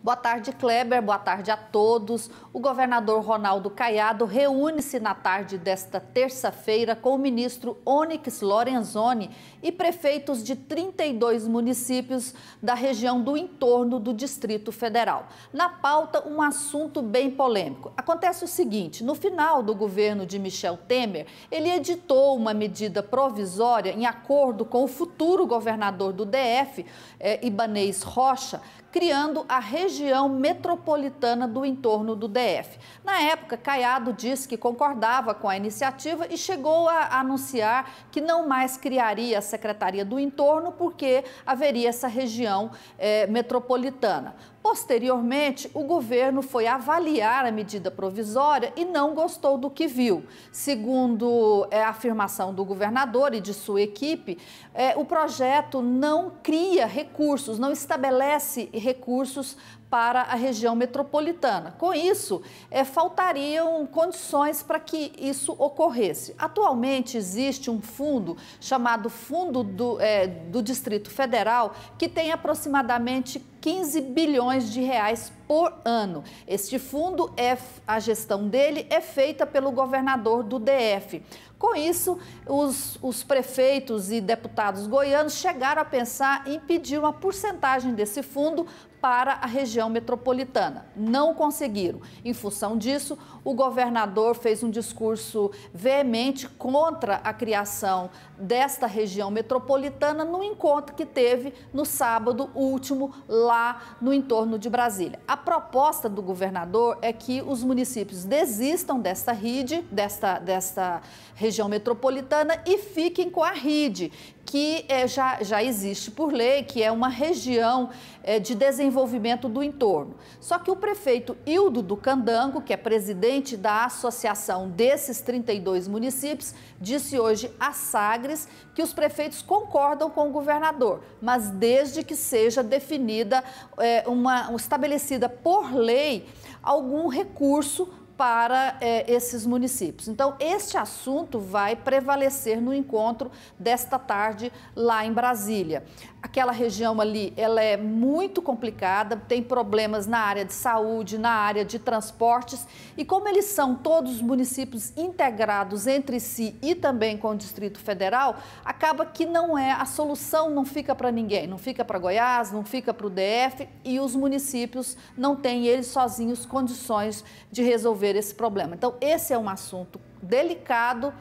Boa tarde, Kleber. Boa tarde a todos. O governador Ronaldo Caiado reúne-se na tarde desta terça-feira com o ministro Onyx Lorenzoni e prefeitos de 32 municípios da região do entorno do Distrito Federal. Na pauta, um assunto bem polêmico. Acontece o seguinte: no final do governo de Michel Temer, ele editou uma medida provisória em acordo com o futuro governador do DF, eh, Ibanês Rocha, criando a região região metropolitana do entorno do DF. Na época, Caiado disse que concordava com a iniciativa e chegou a anunciar que não mais criaria a Secretaria do Entorno, porque haveria essa região eh, metropolitana. Posteriormente, o governo foi avaliar a medida provisória e não gostou do que viu. Segundo eh, a afirmação do governador e de sua equipe, eh, o projeto não cria recursos, não estabelece recursos para a região metropolitana. Com isso, é, faltariam condições para que isso ocorresse. Atualmente, existe um fundo chamado Fundo do, é, do Distrito Federal, que tem aproximadamente 15 bilhões de reais por ano. Este fundo, é, a gestão dele é feita pelo governador do DF. Com isso, os, os, prefeitos e deputados goianos chegaram a pensar em pedir uma porcentagem desse fundo para a região metropolitana. Não conseguiram. Em função disso, o governador fez um discurso veemente contra a criação desta região metropolitana no encontro que teve no sábado último lá no entorno de Brasília. A proposta do governador é que os municípios desistam desta rede, desta, desta região metropolitana e fiquem com a rede que é, já, já existe por lei, que é uma região é, de desenvolvimento do entorno. Só que o prefeito Hildo do Candango, que é presidente da associação desses 32 municípios, disse hoje a Sagres que os prefeitos concordam com o governador, mas desde que seja definida, é, uma, estabelecida por lei, algum recurso para é, esses municípios. Então, este assunto vai prevalecer no encontro desta tarde lá em Brasília. Aquela região ali, ela é muito complicada, tem problemas na área de saúde, na área de transportes e como eles são todos municípios integrados entre si e também com o Distrito Federal, acaba que não é a solução não fica para ninguém, não fica para Goiás, não fica para o DF e os municípios não têm eles sozinhos condições de resolver resolver esse problema. Então, esse é um assunto delicado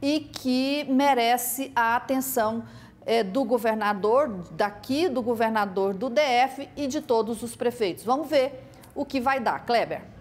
e que merece a atenção é, do governador daqui, do governador do DF e de todos os prefeitos. Vamos ver o que vai dar, Kleber.